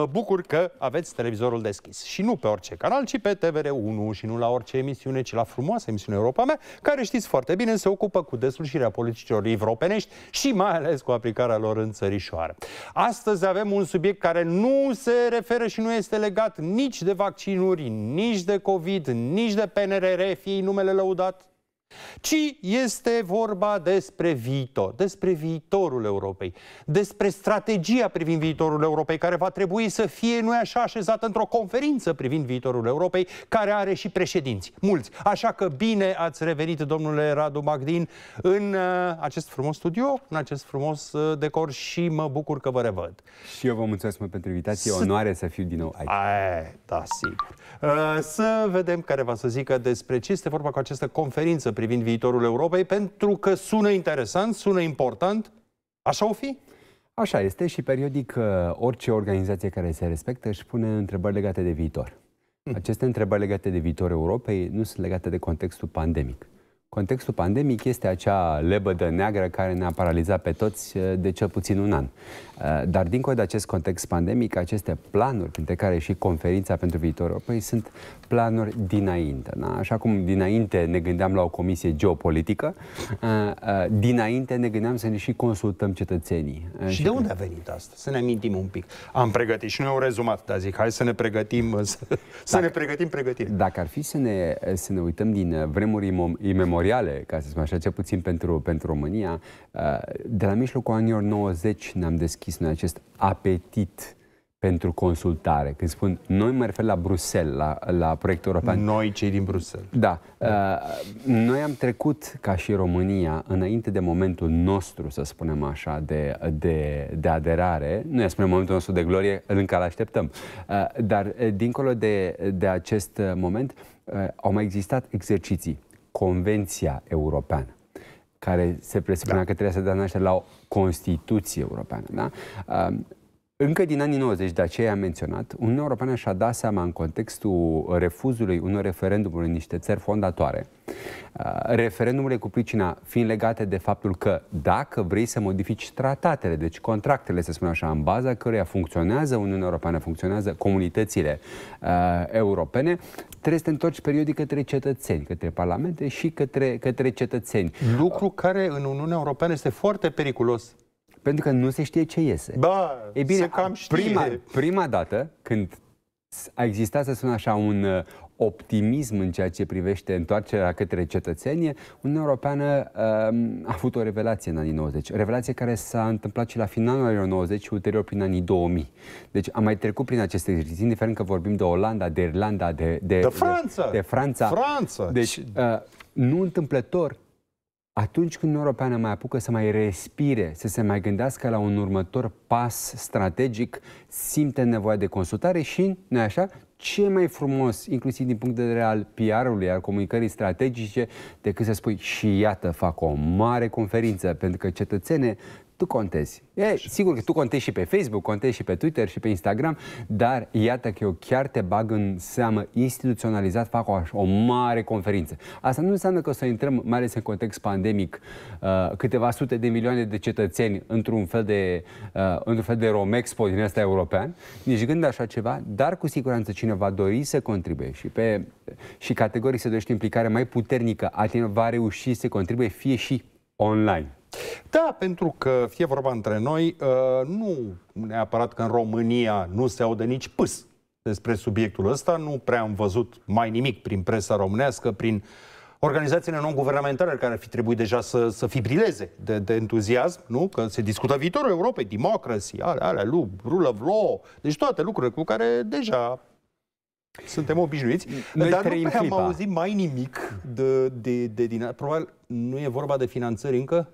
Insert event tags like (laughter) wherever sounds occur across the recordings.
mă bucur că aveți televizorul deschis. Și nu pe orice canal, ci pe TVR1 și nu la orice emisiune, ci la frumoasa emisiune Europa mea, care știți foarte bine se ocupă cu deslușirea politicilor europenești și mai ales cu aplicarea lor în țărișoară. Astăzi avem un subiect care nu se referă și nu este legat nici de vaccinuri, nici de COVID, nici de PNRR, fie numele lăudat, ci este vorba despre viitor, despre viitorul Europei, despre strategia privind viitorul Europei, care va trebui să fie, nu așa, așezată într-o conferință privind viitorul Europei, care are și președinți, mulți. Așa că bine ați revenit, domnule Radu Magdin, în uh, acest frumos studio, în acest frumos uh, decor și mă bucur că vă revăd. Și eu vă mulțumesc mult pentru invitație, S- onoare să fiu din nou aici. e, da, sigur. Uh, să vedem care va să zică despre ce este vorba cu această conferință privind viitorul Europei, pentru că sună interesant, sună important. Așa o fi? Așa este și periodic uh, orice organizație care se respectă își pune întrebări legate de viitor. Hm. Aceste întrebări legate de viitorul Europei nu sunt legate de contextul pandemic. Contextul pandemic este acea lebădă neagră care ne-a paralizat pe toți uh, de cel puțin un an. Uh, dar dincolo de acest context pandemic, aceste planuri, printre care și conferința pentru viitorul Europei, sunt planuri dinainte. Da? Așa cum dinainte ne gândeam la o comisie geopolitică, uh, dinainte ne gândeam să ne și consultăm cetățenii. Și de unde a venit asta? Să ne amintim un pic. Am pregătit și noi un rezumat, dar zic, hai să ne pregătim, (laughs) să, dacă, să ne pregătim pregătire. Dacă ar fi să ne, să ne uităm din vremuri imemorii, dictatoriale, ca să spun așa, cel puțin pentru, pentru România, uh, de la mijlocul anilor 90 ne-am deschis noi acest apetit pentru consultare. Când spun noi, mă refer la Bruxelles, la, la proiectul european. Noi, cei din Bruxelles. Da. da. noi am trecut, ca și România, înainte de momentul nostru, să spunem așa, de, de, de aderare. Nu e spunem momentul nostru de glorie, în care așteptăm. Uh, dar, dincolo de, de acest moment, au mai existat exerciții Convenția Europeană care se presupunea da. că trebuie să dea naștere la o Constituție europeană. Da? Încă din anii 90, de aceea am menționat, Uniunea Europeană și-a dat seama în contextul refuzului unor referendumuri în niște țări fondatoare, uh, referendumurile cu pricina fiind legate de faptul că dacă vrei să modifici tratatele, deci contractele, să spun așa, în baza căruia funcționează Uniunea Europeană, funcționează comunitățile uh, europene, trebuie să te întorci periodic către cetățeni, către parlamente și către, către cetățeni. Lucru care în Uniunea Europeană este foarte periculos. Pentru că nu se știe ce iese. Ba. e bine, se cam știe. Prima, prima dată când a existat, să spun așa, un uh, optimism în ceea ce privește întoarcerea către cetățenie, Uniunea Europeană um, a avut o revelație în anii 90. O revelație care s-a întâmplat și la finalul anilor 90 și ulterior prin anii 2000. Deci am mai trecut prin aceste exerciții, indiferent că vorbim de Olanda, de Irlanda, de... De, de Franța! De, de Franța! Franța! Deci, uh, nu întâmplător, atunci când Europeană mai apucă să mai respire, să se mai gândească la un următor pas strategic, simte nevoia de consultare și, nu așa, ce mai frumos, inclusiv din punct de vedere al PR-ului, al comunicării strategice, decât să spui și iată, fac o mare conferință, pentru că cetățene, tu contezi. E, sigur că tu contezi și pe Facebook, contezi și pe Twitter și pe Instagram, dar iată că eu chiar te bag în seamă instituționalizat, fac o, o mare conferință. Asta nu înseamnă că o să intrăm, mai ales în context pandemic, uh, câteva sute de milioane de cetățeni într-un fel de, uh, într-un fel de Romexpo din asta european, nici gând așa ceva, dar cu siguranță cine va dori să contribuie și, pe, și categoric se dorește implicare mai puternică, a va reuși să contribuie fie și online. Da, pentru că, fie vorba între noi, uh, nu neapărat că în România nu se aude nici pâs despre subiectul ăsta, nu prea am văzut mai nimic prin presa românească, prin organizațiile non-guvernamentale care ar fi trebuit deja să, să fibrileze de, de entuziasm, nu? Că se discută viitorul Europei, democracy, alea, alea, rule of law, deci toate lucrurile cu care deja suntem obișnuiți, Noi dar nu prea am auzit mai nimic de, de, de din... Probabil nu e vorba de finanțări încă?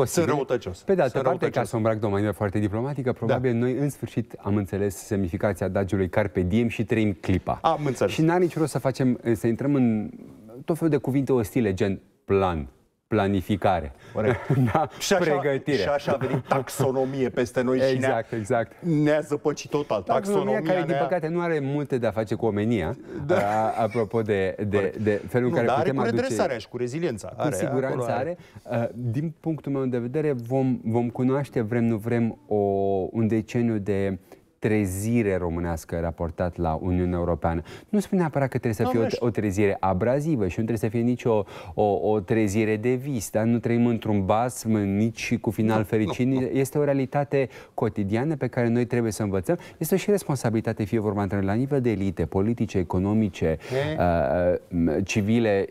Posibil. Sunt răutăcios. Pe de altă Sunt parte, răutăcios. ca să îmbrac de o manieră foarte diplomatică, probabil da. noi în sfârșit am înțeles semnificația dagiului Carpe Diem și trăim clipa. Am înțeles. Și n-are nici rost să facem, să intrăm în tot felul de cuvinte ostile, gen plan, planificare, (laughs) da, și așa, pregătire. Și așa a venit taxonomie peste noi exact, și ne-a, exact. exact. ne-a zăpăcit total. Taxonomia, taxonomia care, din păcate, nu are multe de a face cu omenia, da. a, apropo de, de, de felul în care dar putem are cu redresarea și cu reziliența. Cu are, siguranță are. are. Din punctul meu de vedere, vom, vom cunoaște, vrem nu vrem, o, un deceniu de uh, trezire românească raportat la Uniunea Europeană. Nu spune neapărat că trebuie să fie o, o trezire abrazivă și nu trebuie să fie nici o, o, o trezire de vis, Da? nu trăim într-un basm nici cu final no, fericit. nu, nu. Este o realitate cotidiană pe care noi trebuie să învățăm. Este și responsabilitate, fie vorba între la nivel de elite, politice, economice, e? uh, civile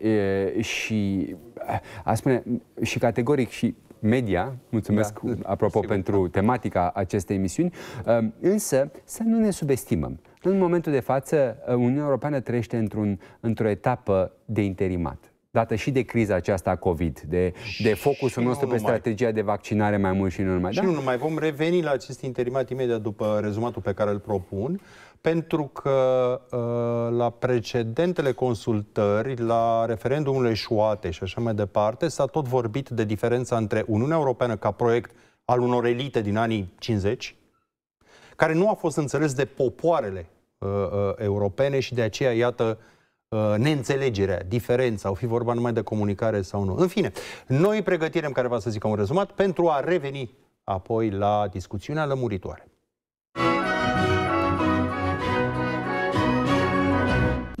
uh, și uh, a spune și categoric și media, mulțumesc da, (laughs) apropo sigur, pentru da. tematica acestei emisiuni, ehm, însă să nu ne subestimăm. În momentul de față, eh, Uniunea Europeană trăiește într-un, într-o etapă de interimat dată și de criza aceasta a COVID, de, de focusul și nostru pe strategia de vaccinare mai mult și nu numai. Și da? nu numai, vom reveni la acest interimat imediat după rezumatul pe care îl propun pentru că ă, la precedentele consultări, la referendumul eșuate și așa mai departe, s-a tot vorbit de diferența între Uniunea Europeană ca proiect al unor elite din anii 50, care nu a fost înțeles de popoarele uh, uh, europene și de aceea, iată, neînțelegerea, diferența, au fi vorba numai de comunicare sau nu. În fine, noi pregătirem care va să zică un rezumat pentru a reveni apoi la discuțiunea lămuritoare.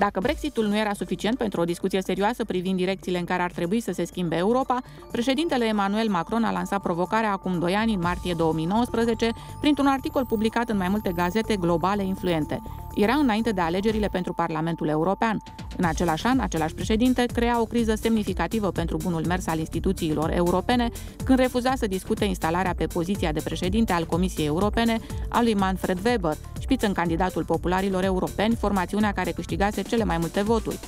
Dacă Brexitul nu era suficient pentru o discuție serioasă privind direcțiile în care ar trebui să se schimbe Europa, președintele Emmanuel Macron a lansat provocarea acum 2 ani, în martie 2019, printr-un articol publicat în mai multe gazete globale influente. Era înainte de alegerile pentru Parlamentul European. În același an, același președinte crea o criză semnificativă pentru bunul mers al instituțiilor europene când refuza să discute instalarea pe poziția de președinte al Comisiei Europene a lui Manfred Weber, șpiță în candidatul popularilor europeni, formațiunea care câștigase cele mai multe voturi.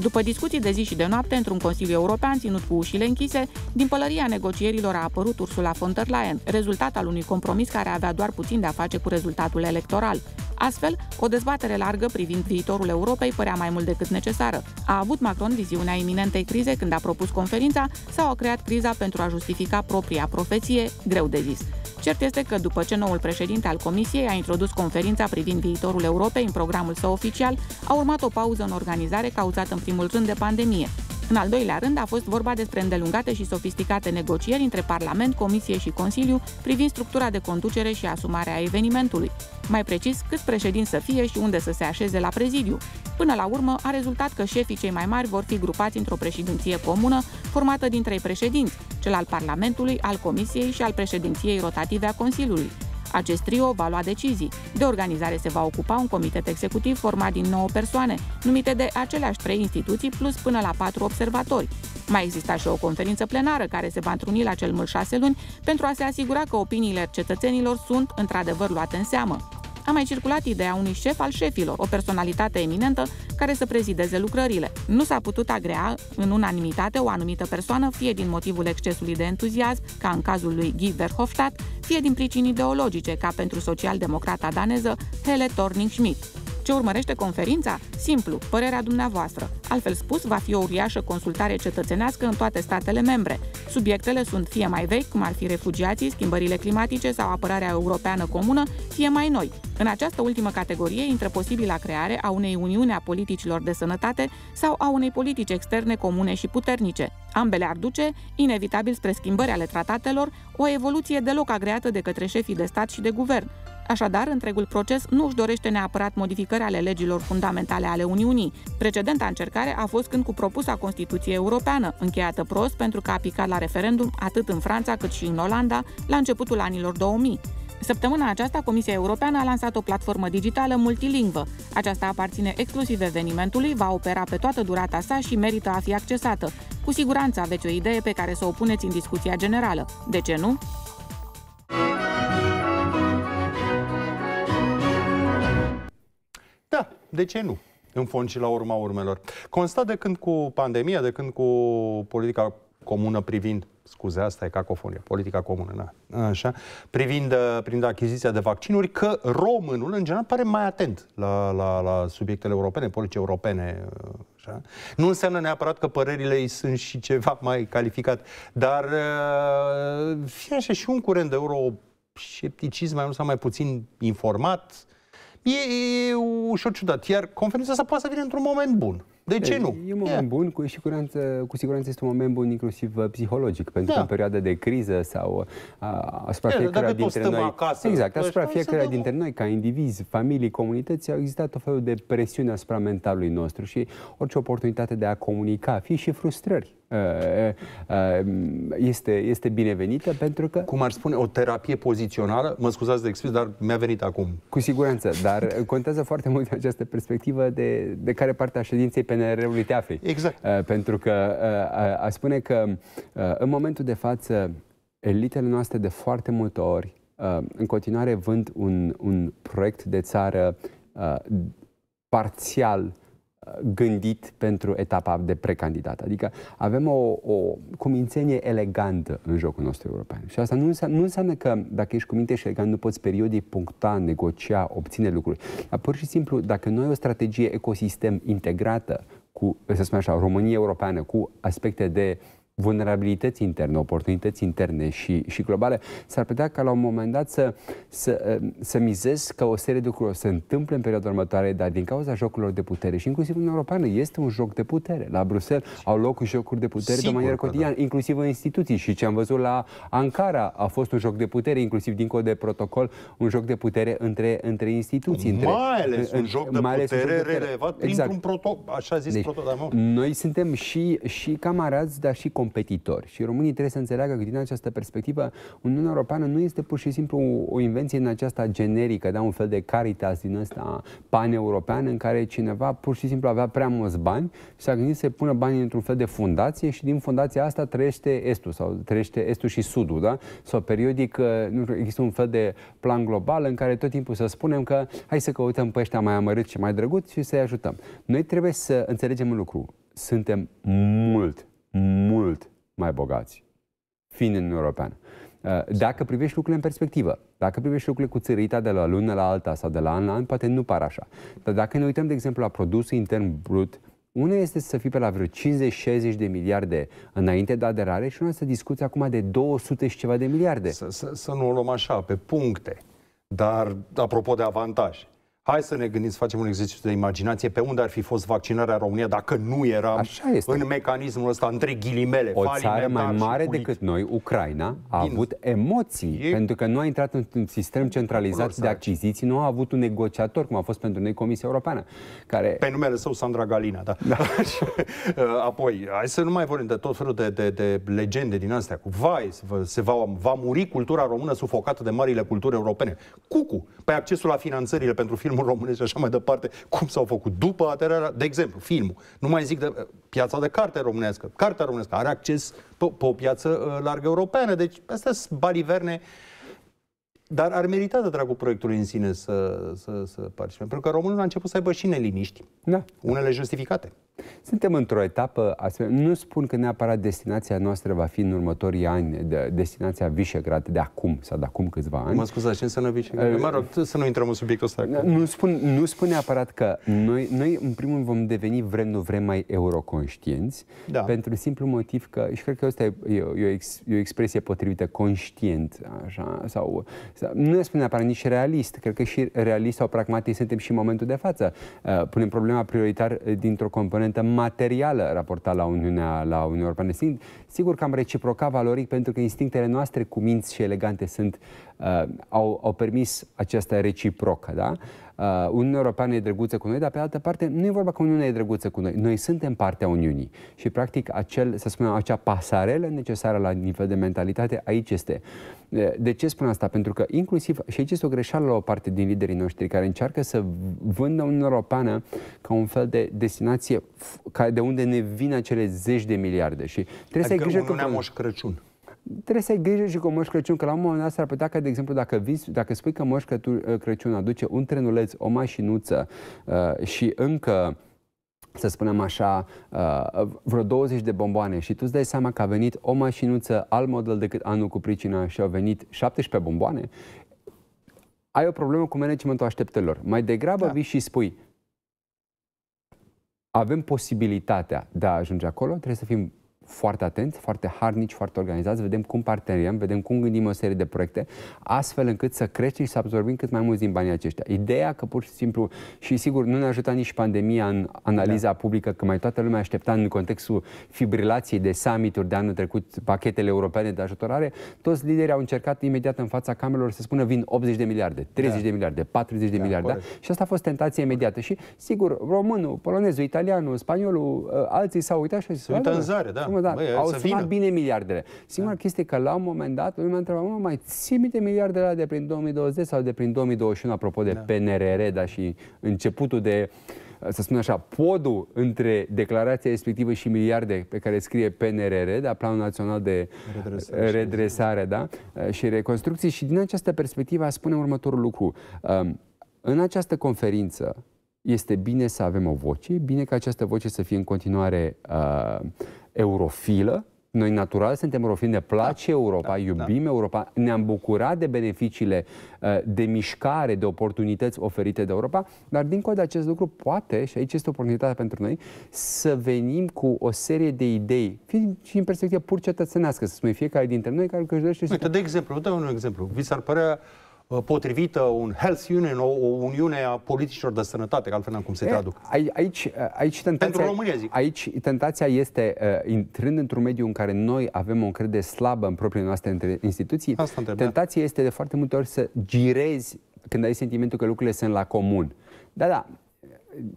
După discuții de zi și de noapte într-un Consiliu European ținut cu ușile închise, din pălăria negocierilor a apărut Ursula von der Leyen, rezultat al unui compromis care avea doar puțin de a face cu rezultatul electoral. Astfel, o dezbatere largă privind viitorul Europei părea mai mult decât necesară. A avut Macron viziunea iminentei crize când a propus conferința sau a creat criza pentru a justifica propria profeție, greu de zis. Cert este că după ce noul președinte al Comisiei a introdus conferința privind viitorul Europei în programul său oficial, a urmat o pauză în organizare cauzată în primul rând de pandemie. În al doilea rând a fost vorba despre îndelungate și sofisticate negocieri între Parlament, Comisie și Consiliu privind structura de conducere și asumarea evenimentului. Mai precis, cât președinți să fie și unde să se așeze la prezidiu. Până la urmă, a rezultat că șefii cei mai mari vor fi grupați într-o președinție comună formată din trei președinți, cel al Parlamentului, al Comisiei și al președinției rotative a Consiliului. Acest trio va lua decizii. De organizare se va ocupa un comitet executiv format din 9 persoane, numite de aceleași trei instituții plus până la patru observatori. Mai exista și o conferință plenară care se va întruni la cel mult șase luni pentru a se asigura că opiniile cetățenilor sunt într-adevăr luate în seamă. A mai circulat ideea unui șef al șefilor, o personalitate eminentă care să prezideze lucrările. Nu s-a putut agrea în unanimitate o anumită persoană, fie din motivul excesului de entuziasm, ca în cazul lui Guy Verhofstadt, fie din pricini ideologice, ca pentru social-democrata daneză Hele Thorning-Schmidt. Ce urmărește conferința? Simplu, părerea dumneavoastră. Altfel spus, va fi o uriașă consultare cetățenească în toate statele membre. Subiectele sunt fie mai vechi, cum ar fi refugiații, schimbările climatice sau apărarea europeană comună, fie mai noi. În această ultimă categorie intră posibila creare a unei uniuni a politicilor de sănătate sau a unei politici externe comune și puternice. Ambele ar duce, inevitabil spre schimbări ale tratatelor, o evoluție deloc agreată de către șefii de stat și de guvern, Așadar, întregul proces nu își dorește neapărat modificări ale legilor fundamentale ale Uniunii. Precedenta încercare a fost când cu propusa Constituție Europeană, încheiată prost pentru că a picat la referendum atât în Franța cât și în Olanda la începutul anilor 2000. Săptămâna aceasta, Comisia Europeană a lansat o platformă digitală multilingvă. Aceasta aparține exclusiv evenimentului, va opera pe toată durata sa și merită a fi accesată. Cu siguranță aveți o idee pe care să o puneți în discuția generală. De ce nu? de ce nu? În fond și la urma urmelor. Constat de când cu pandemia, de când cu politica comună privind scuze, asta e cacofonie, politica comună, na. așa, privind, uh, privind achiziția de vaccinuri, că românul, în general, pare mai atent la, la, la subiectele europene, politice europene, uh, așa. Nu înseamnă neapărat că părerile îi sunt și ceva mai calificat, dar uh, fie așa și un curent de euro scepticism mai mult sau mai puțin informat, e, e ușor ciudat. Iar conferința asta poate să vină într-un moment bun. De ce nu? E un moment yeah. bun, cu siguranță, cu siguranță este un moment bun inclusiv uh, psihologic, pentru da. că în perioada de criză sau uh, a, asupra yeah, fiecare dintre noi, acasă, exact, asupra fiecare dintre noi, ca indivizi, familii, comunități, au existat o felul de presiune asupra mentalului nostru și orice oportunitate de a comunica, fie și frustrări, Uh, uh, uh, este, este binevenită pentru că... Cum ar spune, o terapie pozițională, mă scuzați de expres, dar mi-a venit acum. Cu siguranță, dar contează foarte mult această perspectivă de, de care parte a ședinței PNR-ului te afli. Exact. Pentru că a, a spune că în momentul de față elitele noastre de foarte multe ori în continuare vând un, un proiect de țară parțial gândit pentru etapa de precandidat. Adică avem o, o cumințenie elegantă în jocul nostru european. Și asta nu înseamnă, nu înseamnă că dacă ești cu minte și elegant, nu poți periodii puncta, negocia, obține lucruri. Dar pur și simplu, dacă noi o strategie ecosistem integrată cu, să spunem așa, România europeană, cu aspecte de uh, vulnerabilități interne, oportunități interne și, și globale, s-ar putea ca la un moment dat să, să, uh, să mizez că o serie de lucruri se întâmple în perioada următoare, dar din cauza jocurilor de putere și inclusiv în Europeană este un joc de putere. La Bruxelles au loc jocuri de putere Sigur de manieră da. cotidiană, da. inclusiv în instituții și ce am văzut la Ankara a fost un joc de putere, inclusiv dincolo de protocol, un joc de putere între, între instituții. Mai între, ales un joc de mai putere, putere relevat exact. printr-un protocol, așa zis deci, protocol. Da, noi suntem și, și camarazi, dar și competitori. Și românii trebuie să înțeleagă că din această perspectivă Uniunea Europeană nu este pur și simplu o invenție în aceasta generică, da? un fel de caritas din ăsta pan-european în care cineva pur și simplu avea prea mulți bani și s-a gândit să pună banii într-un fel de fundație și din fundația asta trăiește estul sau trăiește estul și sudul, da? Sau periodic uh, nu știu, există un fel de plan global în care tot timpul să spunem că hai să căutăm pe ăștia mai amărâți și mai drăguți și să-i ajutăm. Noi trebuie să înțelegem un lucru. Suntem mult mult mai bogați, fiind în Europeană. Uh, dacă privești lucrurile în perspectivă, dacă privești lucrurile cu țărita de la lună la alta sau de la an la an, poate nu par așa. Dar dacă ne uităm, de exemplu, la produsul intern brut, una este să fii pe la vreo 50-60 de miliarde înainte de aderare și una să discuți acum de 200 și ceva de miliarde. Să, să, să nu o luăm așa, pe puncte. Dar, apropo de avantaje, Hai să ne gândim să facem un exercițiu de imaginație pe unde ar fi fost vaccinarea România dacă nu era în mecanismul ăsta între ghilimele. O țară mai mare decât noi, Ucraina, a Din... avut emoții e... pentru că nu a intrat într-un sistem centralizat de achiziții, nu a avut un negociator, cum a fost pentru noi Comisia Europeană. Care... Pe numele său Sandra Galina, da. da. (laughs) Uh, apoi, hai să nu mai vorbim de tot felul de, de, de legende din astea cu vai, se va, va muri cultura română sufocată de marile culturi europene. Cucu! Pe accesul la finanțările pentru film filmul românesc și așa mai departe, cum s-au făcut după aderarea, de exemplu, filmul. Nu mai zic de eh, piața de carte românească. Cartea românească are acces pe, pe o piață eh, largă europeană, deci astea sunt baliverne dar ar merita de dragul proiectului în sine să, să, să participe. Pentru că românul a început să aibă și neliniști. Da. Unele justificate. Suntem într-o etapă, nu spun că neapărat destinația noastră va fi în următorii ani, de, destinația Visegrad de acum sau de acum câțiva ani. Mă scuzați, ce înseamnă Visegrad? Uh, mă rog, să nu intrăm în subiectul ăsta. Nu spun, nu spun neapărat că noi, noi, în primul rând, vom deveni vrem, nu vrem mai euroconștienți, da. pentru simplu motiv că, și cred că asta e, e, e, o, ex, e o expresie potrivită, conștient, așa, sau, sau nu spun neapărat nici realist, cred că și realist sau pragmatic suntem și în momentul de față. Uh, punem problema prioritar uh, dintr-o componentă componentă materială raportat la Uniunea, la Uniunea Europeană. Sigur că am reciprocat valoric pentru că instinctele noastre cuminți și elegante sunt, uh, au, au permis această reciprocă, da? uh, Uniunea Europeană e drăguță cu noi, dar pe altă parte nu e vorba că Uniunea e drăguță cu noi. Noi suntem partea Uniunii și practic acel, să spunem, acea pasarelă necesară la nivel de mentalitate aici este. Uh, de ce spun asta? Pentru că inclusiv, și aici este o greșeală la o parte din liderii noștri care încearcă să vândă Uniunea Europeană ca un fel de destinație de unde ne vin acele zeci de miliarde. Și trebuie adică să ai adică grijă Uniunea că... Moș Crăciun trebuie să ai grijă și cu Moș Crăciun, că la un moment dat s-ar putea că, de exemplu, dacă, visi, dacă spui că Moș uh, Crăciun aduce un trenuleț, o mașinuță uh, și încă să spunem așa, uh, vreo 20 de bomboane și tu îți dai seama că a venit o mașinuță alt model decât anul cu pricina și au venit 17 bomboane, ai o problemă cu managementul așteptărilor. Mai degrabă da. vii și spui avem posibilitatea de a ajunge acolo, trebuie să fim foarte atenți, foarte harnici, foarte organizați, vedem cum parteneriem, vedem cum gândim o serie de proiecte, astfel încât să creștem și să absorbim cât mai mulți din banii aceștia. Ideea că pur și simplu, și sigur, nu ne ajuta nici pandemia în analiza da. publică, că mai toată lumea aștepta în contextul fibrilației de summituri de anul trecut, pachetele europene de ajutorare, toți liderii au încercat imediat în fața camerelor să spună vin 80 de miliarde, 30 da. de miliarde, 40 de da, miliarde. Da? Și asta a fost tentația imediată. Și sigur, românul, polonezul, italianul, spaniolul, uh, alții s-au uitat și au zis, în zare, da mă, dar Băi, au sunat vină. bine miliardele. Singura da. chestie că la un moment dat, lumea întreba, mă, mai ții minte miliardele de prin 2020 sau de prin 2021, apropo de da. PNRR, dar și începutul de să spun așa, podul între declarația respectivă și miliarde pe care scrie PNRR, da, Planul Național de Redresare, redresare da, și Reconstrucție. Și din această perspectivă spunem următorul lucru. Um, în această conferință este bine să avem o voce, bine ca această voce să fie în continuare uh, eurofilă, noi natural suntem eurofili, ne place da, Europa, da, iubim da. Europa, ne-am bucurat de beneficiile uh, de mișcare, de oportunități oferite de Europa, dar dincolo de acest lucru poate, și aici este oportunitatea pentru noi, să venim cu o serie de idei, fiind și în perspectivă pur cetățenească, să spunem fiecare dintre noi care își dorește... Uite, de exemplu, dau un exemplu. Vi s-ar părea uh, Uh, potrivită, un health union, o, o uniune a politicilor de sănătate, că altfel n-am cum să-i traduc. Aici, uh, aici, tentația, Pentru România, zic. aici tentația este, uh, intrând într-un mediu în care noi avem o încredere slabă în propriile noastre instituții, Asta întreb, da. tentația da. este de foarte multe ori să girezi când ai sentimentul că lucrurile sunt la comun. Da, da,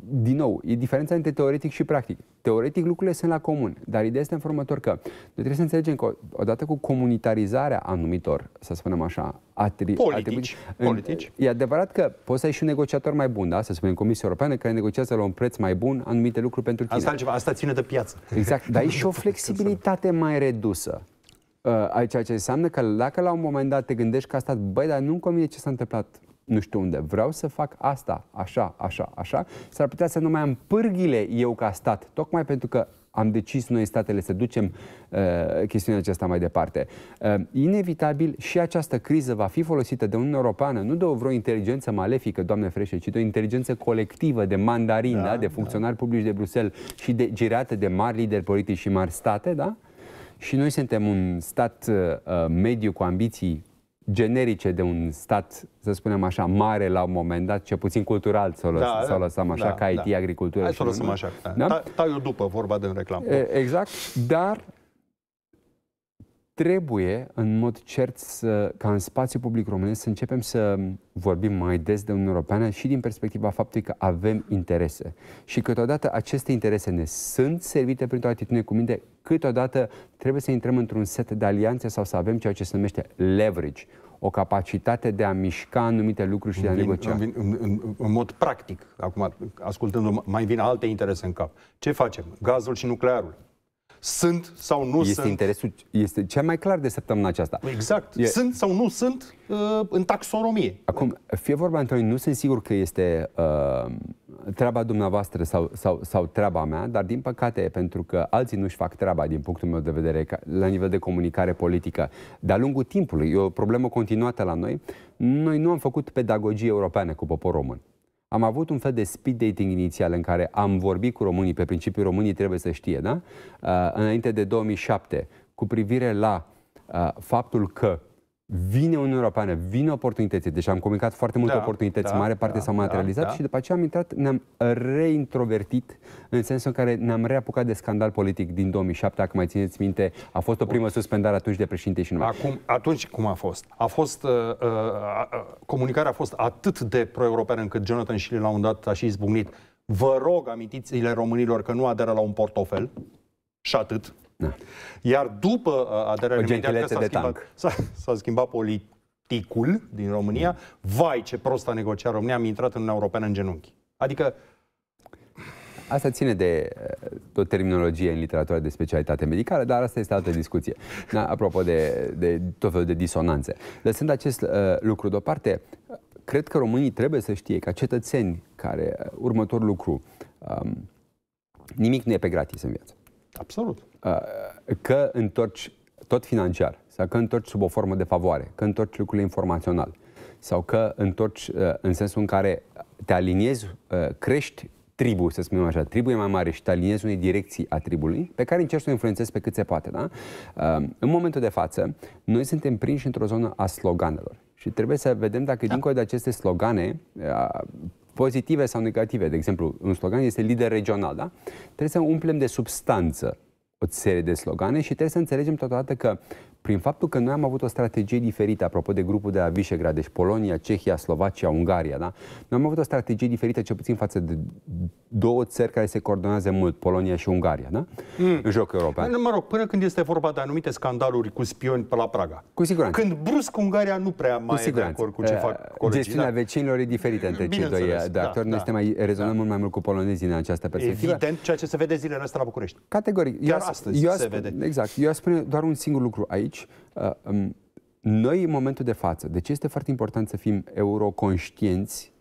din nou, e diferența între teoretic și practic. Teoretic lucrurile sunt la comun, dar ideea este în următor că noi trebuie să înțelegem că odată cu comunitarizarea anumitor, să spunem așa, atri, politici, atribu- politici. În, e adevărat că poți să ai și un negociator mai bun, da? să spunem Comisia Europeană, care negociază la un preț mai bun anumite lucruri pentru tine. Asta altceva, asta ține de piață. Exact, dar e și o (laughs) flexibilitate mai redusă. Uh, ceea ce înseamnă că dacă la un moment dat te gândești că asta, băi, dar nu-mi convine ce s-a întâmplat nu știu unde, vreau să fac asta, așa, așa, așa, s-ar putea să nu mai am pârghile eu ca stat, tocmai pentru că am decis noi statele să ducem uh, chestiunea aceasta mai departe. Uh, inevitabil și această criză va fi folosită de Uniunea Europeană, nu de o vreo inteligență malefică, doamne frește, ci de o inteligență colectivă de mandarin, da, da, de da. funcționari da. publici de Bruxelles și de, girată de mari lideri politici și mari state, da? Și noi suntem un stat uh, uh mediu cu ambiții generice de un stat, să spunem așa, mare la un moment dat, ce puțin cultural să o lăs, da, lăsăm așa, da, ca IT, da. agricultură Hai să o lăsăm așa. Da? Da? eu da? după, vorba de în reclamă. Exact, dar trebuie, în mod cert, să, ca în spațiu public românesc, să începem să vorbim mai des de Uniunea Europeană și din perspectiva faptului că avem interese. Și câteodată aceste interese ne sunt servite printr-o atitudine cu minte, câteodată trebuie să intrăm într-un set de alianțe sau să avem ceea ce se numește leverage, o capacitate de a mișca anumite lucruri și de a vin, negocia. Vin, în, în, în mod practic, acum ascultându-mă, mai vin alte interese în cap. Ce facem? Gazul și nuclearul sunt sau nu este sunt. Interesul, este cel mai clar de săptămâna aceasta. Exact. E... Sunt sau nu sunt uh, în taxonomie. Acum, fie vorba între noi, nu sunt sigur că este uh, treaba dumneavoastră sau, sau, sau treaba mea, dar din păcate, pentru că alții nu-și fac treaba din punctul meu de vedere ca, la nivel de comunicare politică, de-a lungul timpului, e o problemă continuată la noi, noi nu am făcut pedagogie europeană cu poporul român am avut un fel de speed dating inițial în care am vorbit cu românii, pe principiu românii trebuie să știe, da? Uh, înainte de 2007, cu privire la uh, faptul că vine Uniunea Europeană, vine oportunități, deci am comunicat foarte multe da, oportunități, da, mare parte da, s-au da, materializat da, da. și după aceea am intrat, ne-am reintrovertit în sensul în care ne-am reapucat de scandal politic din 2007, dacă mai țineți minte, a fost o primă suspendare atunci de președinte și numai. Acum, atunci cum a fost? A fost, uh, uh, uh, comunicarea a fost atât de pro-europeană încât Jonathan și la un dat a și izbucnit. Vă rog, amintiți-le românilor că nu aderă la un portofel și atât. Da. Iar după uh, aderarea imediată s-a schimbat, s-a, s-a schimbat politicul din România. Vai, ce prost a negociat România, am intrat în Uniunea Europeană în genunchi. Adică Asta ține de tot uh, terminologie în literatura de specialitate medicală, dar asta este altă discuție. Da, apropo de, de tot felul de disonanțe. Lăsând acest uh, lucru deoparte, cred că românii trebuie să știe ca cetățeni care, uh, următor lucru, um, nimic nu e pe gratis în viață. Absolut. Că întorci tot financiar, sau că întorci sub o formă de favoare, că întorci lucrurile informațional, sau că întorci în sensul în care te aliniezi, crești tribul, să spunem așa, tribul e mai mare și te aliniezi unei direcții a tribului, pe care încerci să o influențezi pe cât se poate, da? În momentul de față, noi suntem prinși într-o zonă a sloganelor. Și trebuie să vedem dacă, da. dincolo de aceste slogane, pozitive sau negative. De exemplu, un slogan este lider regional, da? Trebuie să umplem de substanță o serie de slogane și trebuie să înțelegem totodată că prin faptul că noi am avut o strategie diferită, apropo de grupul de la Visegrad, deci Polonia, Cehia, Slovacia, Ungaria, da? Noi am avut o strategie diferită, cel puțin față de două țări care se coordonează mult, Polonia și Ungaria, da? Mm. În jocul european. Mă rog, până când este vorba de anumite scandaluri cu spioni pe la Praga. Cu siguranță. Când brusc Ungaria nu prea mai cu e de acord cu ce uh, fac colegii. Gestiunea da? vecinilor e diferită între cei doi da, actori. Da, Noi da, mai da. rezonăm da. mult mai mult cu polonezii în această perspectivă. Evident, ceea ce se vede zilele astea la București. Categoric. Chiar eu, astăzi eu se vede. Exact. Eu aș spune doar un singur lucru aici deci, uh, um, noi în momentul de față, deci este foarte important să fim euroconștienți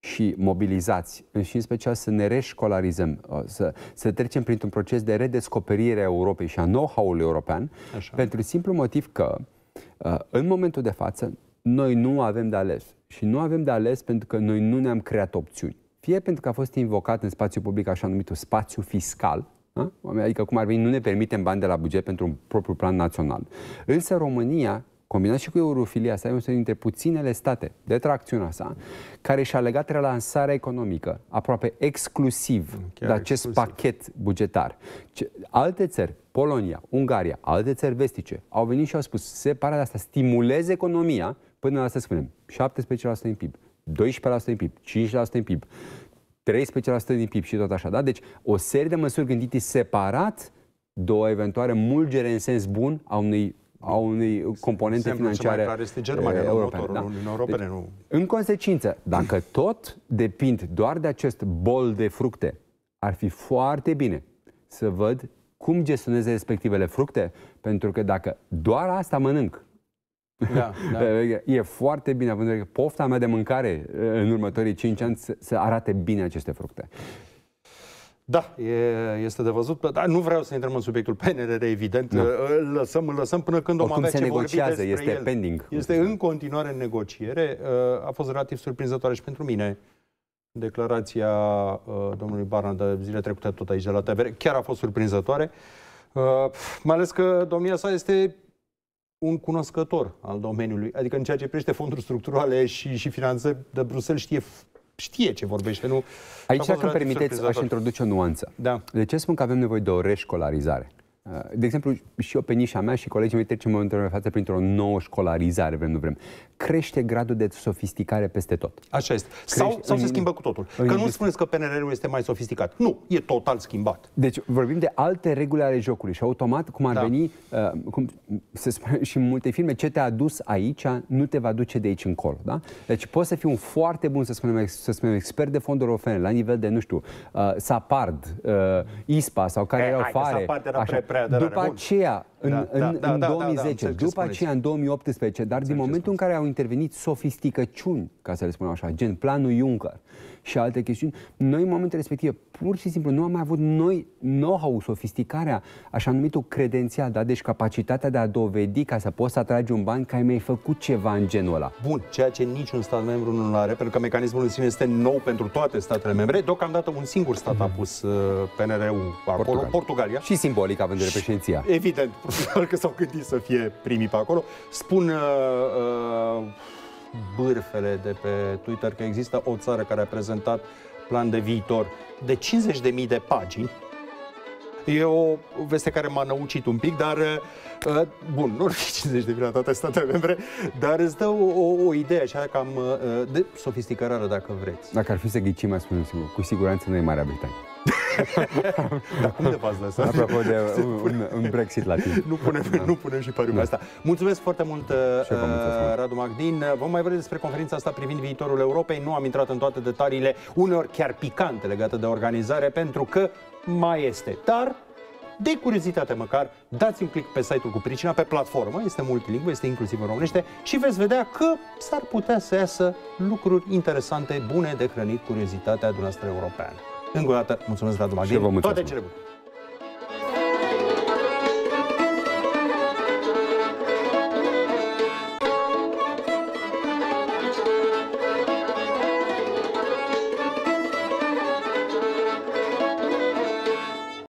și mobilizați și în special să ne reșcolarizăm, uh, să, să trecem printr-un proces de redescoperire a Europei și a know-how-ului european, Așa. pentru simplu motiv că uh, în momentul de față noi nu avem de ales. Și nu avem de ales pentru că noi nu ne-am creat opțiuni. Fie pentru că a fost invocat în spațiu public așa numitul spațiu fiscal, da? Adică, cum ar veni, nu ne permitem bani de la buget pentru un propriu plan național. Însă România, combinat și cu eurofilia asta, e unul dintre puținele state de tracțiunea sa, care și-a legat relansarea economică aproape exclusiv Chiar de acest exclusiv. pachet bugetar. Ce, alte țări, Polonia, Ungaria, alte țări vestice, au venit și au spus, se pare de asta, stimulează economia până la asta spunem 17% în PIB, 12% în PIB, 5% în PIB. 13% din PIB și tot așa, da? Deci o serie de măsuri gândite separat de o eventuală mulgere în sens bun a unei a unei componente Exemplul financiare mai este Germania, europene, da? europene, deci, nu... În consecință, dacă tot depind doar de acest bol de fructe, ar fi foarte bine să văd cum gestioneze respectivele fructe, pentru că dacă doar asta mănânc, da, da. (laughs) E foarte bine, având că pofta mea de mâncare uh, în următorii 5 ani să arate bine aceste fructe. Da, e, este de văzut. Dar nu vreau să intrăm în subiectul PNRR, evident. Da. Uh, îl lăsăm, îl lăsăm până când Oricum o mai se negociază, este el. pending. Este în continuare în negociere. Uh, a fost relativ surprinzătoare și pentru mine declarația domnului Barna de zile trecute tot aici de la TVR. Chiar a fost surprinzătoare. Mai ales că domnia sa este un cunoscător al domeniului. Adică în ceea ce privește fonduri structurale și, și finanțe de Bruxelles știe știe ce vorbește, nu? Aici, dacă îmi permiteți, aș introduce o nuanță. Da. De ce spun că avem nevoie de o reșcolarizare? Eh, de exemplu, și eu pe nișa mea și colegii mei trecem în momentul de față printr-o nouă școlarizare, vrem nu vrem. Crește gradul de sofisticare peste tot. Așa este. Crește, sau, sau în, se schimbă cu totul. Că nu spuneți că PNR-ul este mai sofisticat. Nu, e total schimbat. Deci vorbim de alte reguli ale jocului și automat, cum ar da. veni, uh, cum se spune și în multe filme, ce te-a dus aici nu te va duce de aici încolo. Da? Deci poți să fii un foarte bun, să spunem, să spunem expert de fonduri ofene, la nivel de, nu știu, uh, Sapard, uh, ISPA sau care e, erau hai, fare. Sapard era așa. Pre, pre preaderare. După aceea, în, da, în, da, da în, da, 2010, da, 2010, da, da, după aceea în 2018, dar din momentul în care au intervenit sofisticăciuni, ca să le spunem așa, gen planul Juncker, și alte chestiuni. Noi, în momentul respectiv, pur și simplu nu am mai avut noi know-how, sofisticarea, așa numitul credențial, da? deci capacitatea de a dovedi ca să poți să atragi un ban că ai mai făcut ceva în genul ăla. Bun, ceea ce niciun stat membru nu are, pentru că mecanismul în sine este nou pentru toate statele membre. Deocamdată un singur stat mm-hmm. a mhm. pus uh, PNR-ul acolo, Portugalia. Portugalia. Și simbolic având și, președinția. Evident, (laughs) probabil că s-au gândit să fie primii pe acolo. Spun uh, uh, bârfele de pe Twitter că există o țară care a prezentat plan de viitor de 50.000 de pagini. E o veste care m-a năucit un pic, dar uh, uh bun, nu fi (laughs) 50 de mii toate statele membre, dar îți dă o, o, o idee așa cam uh, de sofisticare dacă vreți. Dacă ar fi să ghicim, mai spun sigur, cu siguranță nu e Marea Britanie. Dar cum de v-ați lăsat? Apropo de un, un Brexit la timp. Nu punem, da. nu punem și pariul da. asta. Mulțumesc foarte mult, uh, mulțumesc. Uh, Radu Magdin. Vom mai vorbi despre conferința asta privind viitorul Europei. Nu am intrat în toate detaliile, uneori chiar picante legate de organizare, pentru că mai este. Dar de curiozitate măcar, dați un click pe site-ul cu pricina, pe platformă, este multilingvă, este inclusiv în românește și veți vedea că s-ar putea să iasă lucruri interesante, bune de hrănit curiozitatea dumneavoastră europeană. Încă o dată, mulțumesc, Radu Maghin. Toate cele bune.